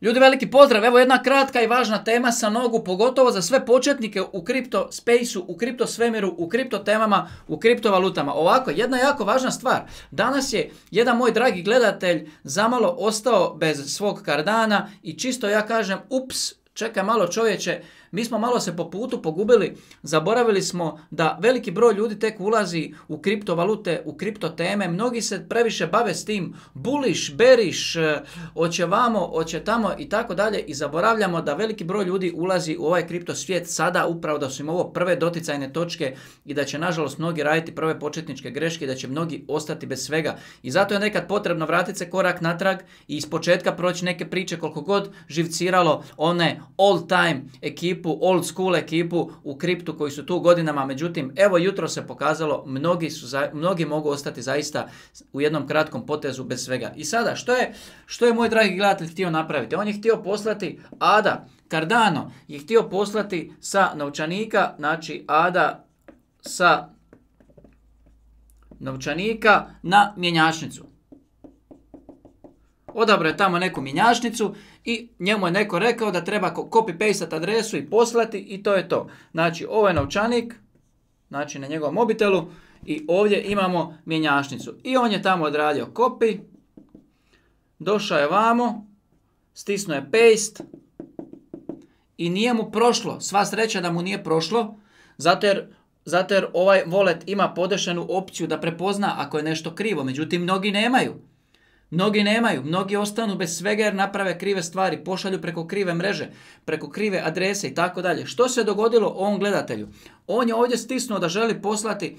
Ljudi, veliki pozdrav. Evo jedna kratka i važna tema sa nogu, pogotovo za sve početnike u kripto spaceu, u kripto svemiru, u kripto temama, u valutama. Ovako, jedna jako važna stvar. Danas je jedan moj dragi gledatelj zamalo ostao bez svog kardana i čisto ja kažem, ups, Čekaj malo čovječe, mi smo malo se po putu pogubili, zaboravili smo da veliki broj ljudi tek ulazi u kriptovalute, u teme, mnogi se previše bave s tim, buliš, beriš, e, oće vamo, oće tamo i tako dalje i zaboravljamo da veliki broj ljudi ulazi u ovaj kripto svijet sada upravo da su im ovo prve doticajne točke i da će nažalost mnogi raditi prve početničke greške i da će mnogi ostati bez svega. I zato je nekad potrebno vratiti se korak natrag i iz početka proći neke priče koliko god živciralo one all time ekipu, old school ekipu u kriptu koji su tu godinama. Međutim, evo jutro se pokazalo, mnogi, su mnogi mogu ostati zaista u jednom kratkom potezu bez svega. I sada, što je, što je moj dragi gledatelj htio napraviti? On je htio poslati Ada, Cardano je htio poslati sa novčanika, znači Ada sa novčanika na mjenjačnicu odabrao je tamo neku minjašnicu i njemu je neko rekao da treba copy paste adresu i poslati i to je to. Znači, ovo je novčanik, znači na njegovom mobitelu i ovdje imamo mjenjačnicu. I on je tamo odradio copy, došao je vamo, stisnuo je paste i nije mu prošlo. Sva sreća da mu nije prošlo, zato jer, ovaj volet ima podešenu opciju da prepozna ako je nešto krivo, međutim mnogi nemaju. Mnogi nemaju, mnogi ostanu bez svega jer naprave krive stvari, pošalju preko krive mreže, preko krive adrese i tako dalje. Što se dogodilo ovom gledatelju? On je ovdje stisnuo da želi poslati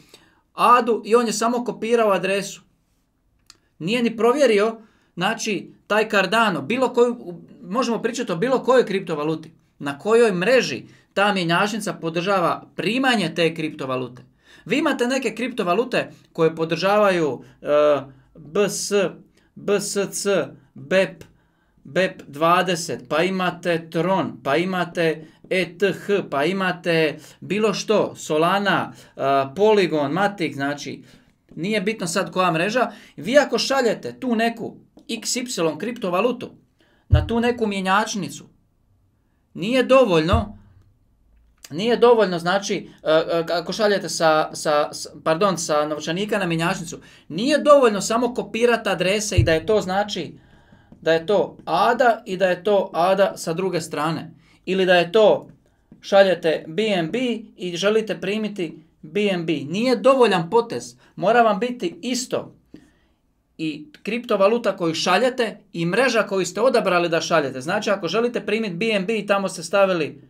Adu i on je samo kopirao adresu. Nije ni provjerio, znači, taj Cardano, bilo koju, možemo pričati o bilo kojoj kriptovaluti, na kojoj mreži ta mjenjašnica podržava primanje te kriptovalute. Vi imate neke kriptovalute koje podržavaju e, BS, BSC, BEP, BEP 20, pa imate Tron, pa imate ETH, pa imate bilo što, Solana, e, Polygon, Matic, znači nije bitno sad koja mreža. Vi ako šaljete tu neku XY kriptovalutu na tu neku mjenjačnicu, nije dovoljno nije dovoljno, znači, e, e, ako šaljete sa, sa, pardon, sa novčanika na mjenjačnicu, nije dovoljno samo kopirati adrese i da je to znači, da je to ADA i da je to ADA sa druge strane. Ili da je to šaljete BNB i želite primiti BNB. Nije dovoljan potez, mora vam biti isto i kriptovaluta koju šaljete i mreža koju ste odabrali da šaljete. Znači ako želite primiti BNB i tamo ste stavili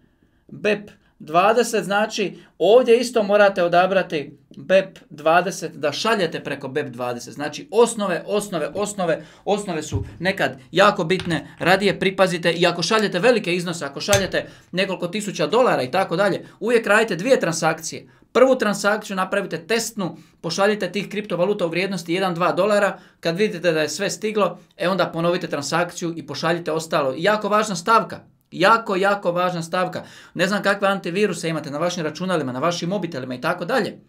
BEP 20 znači ovdje isto morate odabrati BEP 20 da šaljete preko BEP 20. Znači osnove, osnove, osnove, osnove su nekad jako bitne, radije pripazite i ako šaljete velike iznose, ako šaljete nekoliko tisuća dolara i tako dalje, uvijek radite dvije transakcije. Prvu transakciju napravite testnu, pošaljite tih kriptovaluta u vrijednosti 1-2 dolara, kad vidite da je sve stiglo, e onda ponovite transakciju i pošaljite ostalo. jako važna stavka, Jako, jako važna stavka. Ne znam kakve antiviruse imate na vašim računalima, na vašim mobitelima i tako dalje.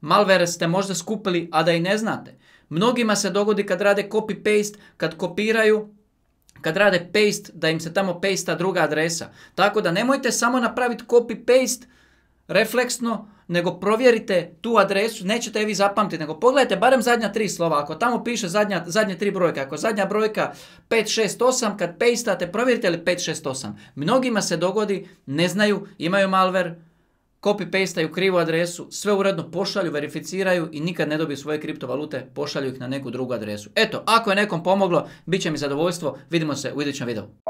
Malvere ste možda skupili, a da i ne znate. Mnogima se dogodi kad rade copy-paste, kad kopiraju, kad rade paste, da im se tamo pasta druga adresa. Tako da nemojte samo napraviti copy-paste refleksno, nego provjerite tu adresu, nećete je vi zapamtiti, nego pogledajte barem zadnja tri slova. Ako tamo piše zadnja, zadnje tri brojke, ako zadnja brojka 568, kad pejstate, provjerite li 568. Mnogima se dogodi, ne znaju, imaju malver, copy pastaju krivu adresu, sve uredno pošalju, verificiraju i nikad ne dobiju svoje kriptovalute, pošalju ih na neku drugu adresu. Eto, ako je nekom pomoglo, bit će mi zadovoljstvo, vidimo se u idućem videu.